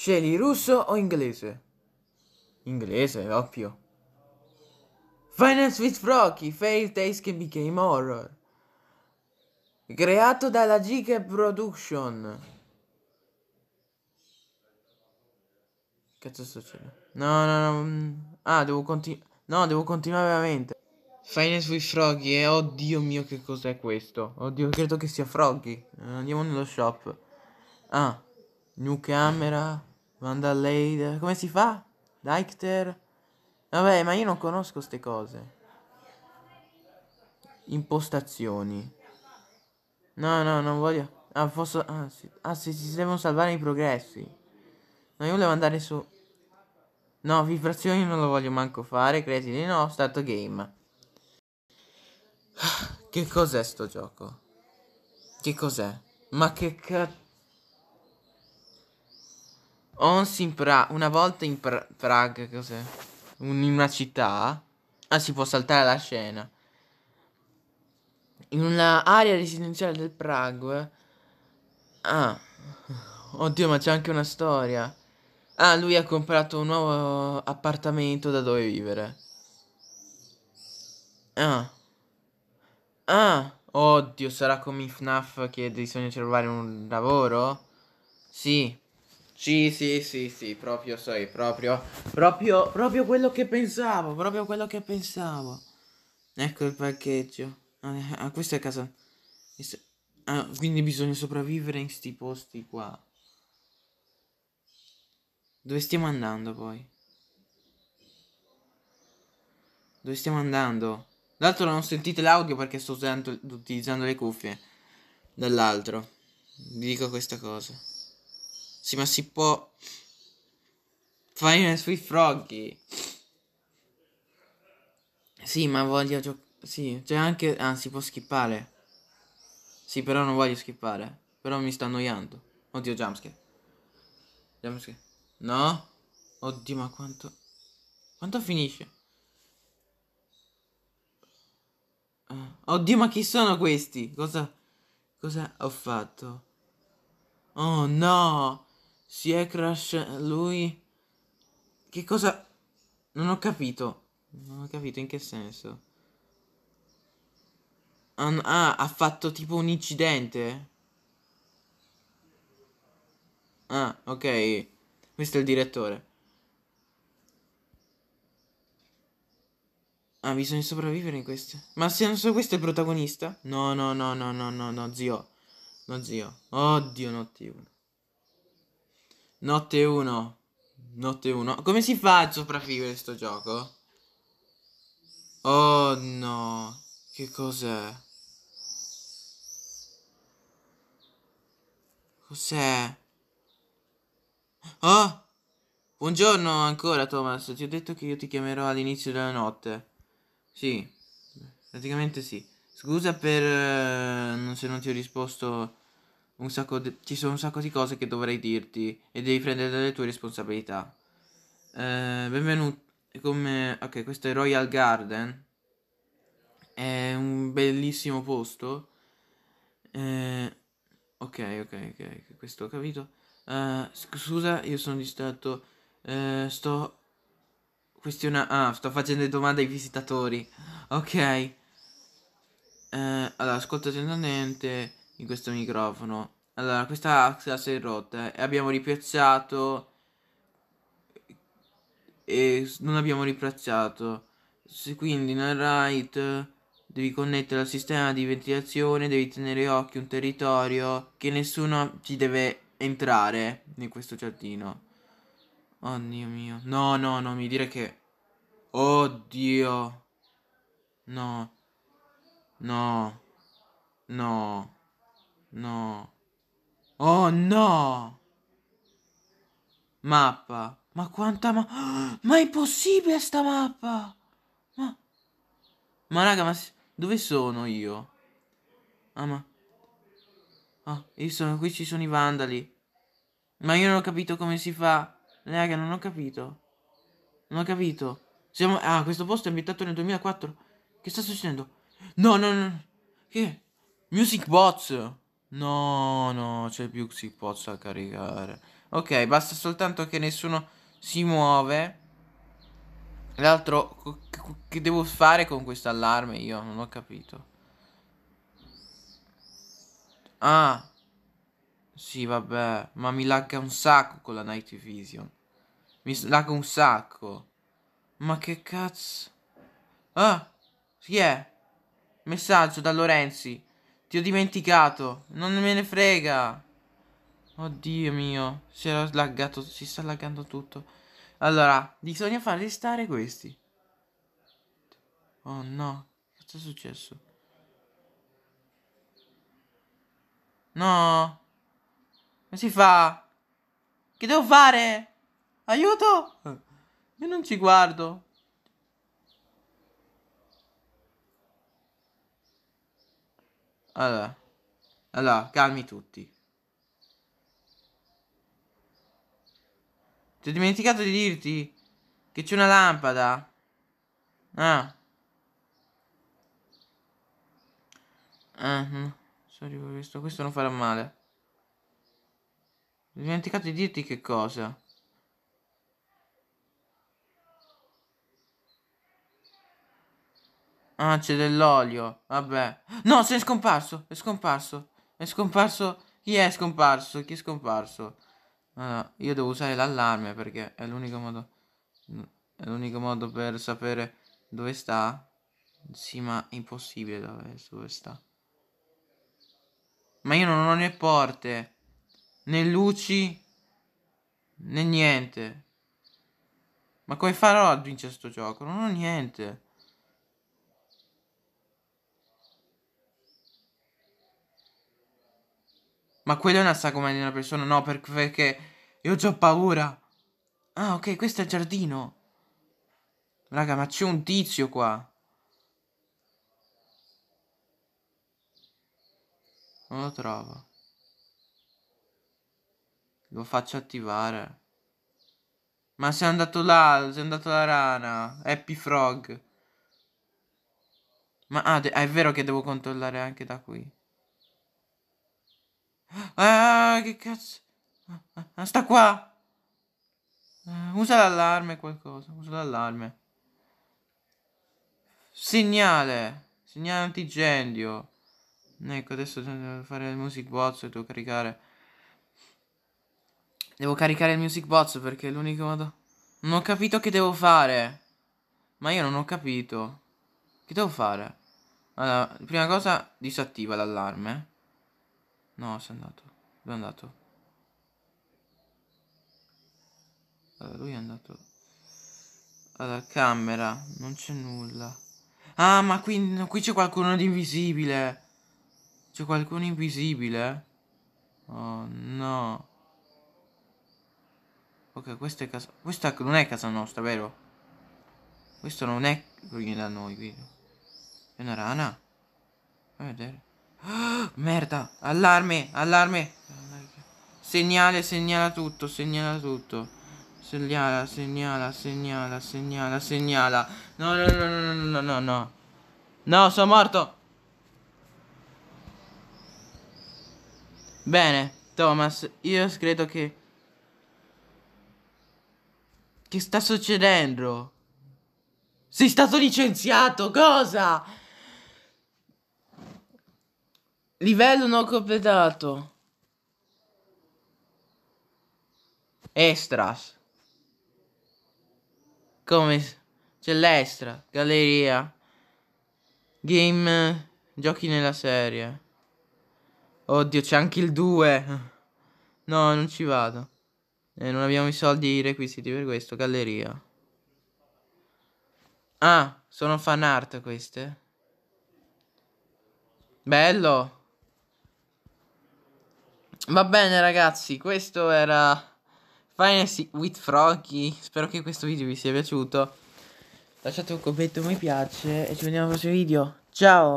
Scegli russo o inglese? Inglese, ovvio. Finance with Rocky, Fail Taste che became horror. Creato dalla Giga Production. Cazzo succede? No, no, no. Mm. Ah, devo continuare. No, devo continuare veramente. Finance with Froggy, eh? Oddio mio, che cos'è questo? Oddio, credo che sia Froggy. Eh, andiamo nello shop. Ah, new camera. Vandalade. Come si fa? Dicter. Vabbè, ma io non conosco queste cose. Impostazioni. No, no, non voglio. Ah, posso... Ah, sì. ah sì, si devono salvare i progressi. No, io volevo andare su... No, vibrazioni non lo voglio manco fare, credi di no, stato game. Ah, che cos'è sto gioco? Che cos'è? Ma che cazzo... Once in Praga. Una volta in pra Praga, cos'è? Un in una città. Ah, si può saltare la scena. In un'area residenziale del Prague. Ah. Oddio, ma c'è anche una storia. Ah, lui ha comprato un nuovo appartamento da dove vivere. Ah. Ah. Oddio, sarà come in FNAF che bisogna trovare un lavoro? Sì. Sì, sì, sì, sì, proprio sai, proprio, proprio, proprio quello che pensavo, proprio quello che pensavo. Ecco il parcheggio. Ah, ah questo è casa. Ah, quindi bisogna sopravvivere in sti posti qua. Dove stiamo andando poi? Dove stiamo andando? D'altro non sentite l'audio perché sto usando, utilizzando le cuffie. Dall'altro. Vi dico questa cosa. Sì, ma si può fare sui froggy. Sì, ma voglio giocare. Sì, c'è anche... Ah, si può skippare. Sì, però non voglio skippare. Però mi sta annoiando. Oddio, jumpscare. Jumpscare. No? Oddio, ma quanto... Quanto finisce? Ah, oddio, ma chi sono questi? Cosa... Cosa ho fatto? Oh no! Si è Crash lui? Che cosa? Non ho capito. Non ho capito in che senso. ah, ha fatto tipo un incidente? Ah, ok. Questo è il direttore. Ah, bisogna sopravvivere in questo. Ma se non so questo è il protagonista? No, no, no, no, no, no, no, zio. No, zio. Oddio, nottivo. Notte 1. Notte 1. Come si fa a sopravvivere sto gioco? Oh no. Che cos'è? Cos'è? Oh! Buongiorno ancora Thomas, ti ho detto che io ti chiamerò all'inizio della notte. Sì, praticamente sì. Scusa per eh, se non ti ho risposto un sacco de- ci sono un sacco di cose che dovrei dirti e devi prendere le tue responsabilità. Eh, benvenuto. Come, ok, questo è Royal Garden. È un bellissimo posto. Eh, ok, ok, ok, questo ho capito. Uh, scusa, io sono distratto. Uh, sto questionando. Ah, sto facendo domande ai visitatori. Ok. Uh, allora, ascolta attentamente di questo microfono. Allora, questa Axa si è rotta e abbiamo ripiazzato e non abbiamo ripiazzato. Se quindi nel right devi connettere al sistema di ventilazione, devi tenere occhio un territorio che nessuno ci deve entrare in questo giardino. Oddio oh, mio. No, no, no, mi dire che... Oddio. No. No. No. No. Oh no! Mappa. Ma quanta ma... Ma è impossibile sta mappa! Ma... Ma raga, ma... Dove sono io? Ah, ma... Ah, io sono... Qui ci sono i vandali. Ma io non ho capito come si fa. Raga, non ho capito. Non ho capito. Siamo... Ah, questo posto è ambientato nel 2004. Che sta succedendo? No, no, no. Che? Music box! No, no, c'è più che si possa caricare. Ok, basta soltanto che nessuno si muove. L'altro, che devo fare con questo allarme? Io non ho capito. Ah. Sì, vabbè, ma mi lagga un sacco con la Night Vision. Mi lagga un sacco. Ma che cazzo? Ah, chi è? Messaggio da Lorenzi. Ti ho dimenticato. Non me ne frega. Oddio mio. Si era slaggato. Si sta laggando tutto. Allora, bisogna far restare questi. Oh no. Cosa è successo? No. Come si fa? Che devo fare? Aiuto! Eh, io non ci guardo. Allora, allora calmi tutti. Ti ho dimenticato di dirti che c'è una lampada. Ah. Ah, no. Sorry questo. Questo non farà male. Ho dimenticato di dirti che cosa. Ah, c'è dell'olio. Vabbè. No, si è scomparso. È scomparso. È scomparso. Chi è scomparso? Chi è scomparso? Ah, io devo usare l'allarme perché è l'unico modo. È l'unico modo per sapere dove sta. Sì, ma è impossibile dove, dove sta. Ma io non ho né porte, né luci, né niente. Ma come farò a vincere sto gioco? Non ho niente. Ma quello è una sagoma di una persona? No, perché io ho paura. Ah, ok, questo è il giardino. Raga, ma c'è un tizio qua. Non lo trovo. Lo faccio attivare. Ma sei andato là, sei andato la rana. Happy Frog. Ma ah, ah, è vero che devo controllare anche da qui. Ah, che cazzo. Ah, sta qua. Uh, usa l'allarme qualcosa, usa l'allarme. Segnale, segnale antigendio. Ecco, adesso devo fare il music box e devo caricare. Devo caricare il music box perché è l'unico modo... Non ho capito che devo fare. Ma io non ho capito. Che devo fare? Allora, prima cosa disattiva l'allarme. No, è andato. Dove è andato? Allora, lui è andato. alla camera. Non c'è nulla. Ah, ma qui, qui c'è qualcuno di invisibile. C'è qualcuno invisibile? Oh, no. Ok, questa è casa... Questa non è casa nostra, vero? Questo non è... Viene da noi, vero? È una rana? Vai a vedere. Oh, merda! Allarme, allarme. Segnale, segnala tutto, segnala tutto. Segnala, segnala, segnala, segnala, segnala. No, no, no, no, no, no, no. No, sono morto. Bene, Thomas, io credo che... Che sta succedendo? Sei stato licenziato, cosa? Livello non completato. Extras. Come c'è l'extra, galleria, game, giochi nella serie. Oddio, c'è anche il 2. No, non ci vado. Eh, non abbiamo i soldi requisiti per questo, galleria. Ah, sono fan art queste. Bello. Va bene ragazzi, questo era Finance with Froggy. Spero che questo video vi sia piaciuto. Lasciate un commento, mi piace e ci vediamo al prossimo video. Ciao!